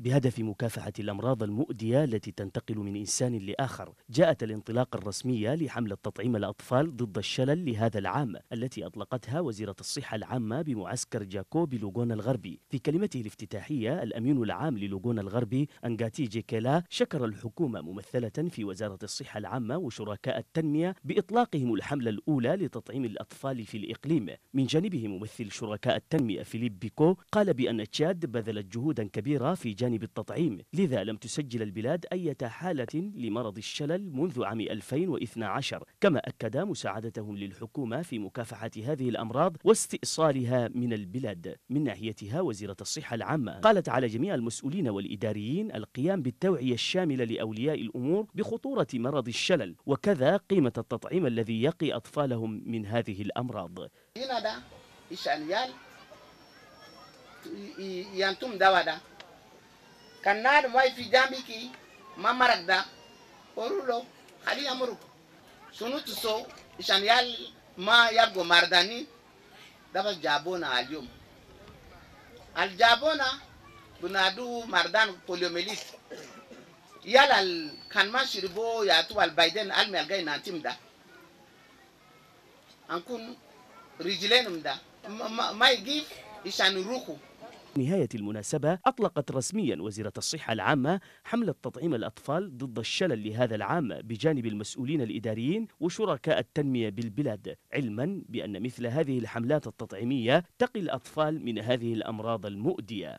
بهدف مكافحة الأمراض المؤدية التي تنتقل من إنسان لآخر جاءت الانطلاقة الرسمية لحملة تطعيم الأطفال ضد الشلل لهذا العام التي أطلقتها وزيرة الصحة العامة بمعسكر جاكو بلوغون الغربي في كلمته الافتتاحية الأمين العام للوغون الغربي أنغاتي جيكيلا شكر الحكومة ممثلة في وزارة الصحة العامة وشركاء التنمية بإطلاقهم الحملة الأولى لتطعيم الأطفال في الإقليم من جانبه ممثل شركاء التنمية فيليب بيكو قال بأن تشاد بذلت جهودا كبيرة في جانب بجانب التطعيم لذا لم تسجل البلاد أي حالة لمرض الشلل منذ عام 2012 كما أكد مساعدتهم للحكومة في مكافحة هذه الأمراض واستئصالها من البلاد من ناحيتها وزيرة الصحة العامة قالت على جميع المسؤولين والإداريين القيام بالتوعية الشاملة لأولياء الأمور بخطورة مرض الشلل وكذا قيمة التطعيم الذي يقي أطفالهم من هذه الأمراض هنا ده يشعل يعني؟ يال ينتم دواء ده kannaɗum way fi jambiki mamaragda orulo hali amru sunutu so isan yal ma yaggo mardani daba jabona alyum al jabona bunadu mardan poliomelis yal al kanma shiribo yatu al baiden almi algai nantim da ankun rijilenum da may give isan ruku نهاية المناسبة أطلقت رسميا وزيرة الصحة العامة حملة تطعيم الأطفال ضد الشلل لهذا العام بجانب المسؤولين الإداريين وشركاء التنمية بالبلاد علما بأن مثل هذه الحملات التطعيمية تقي الأطفال من هذه الأمراض المؤدية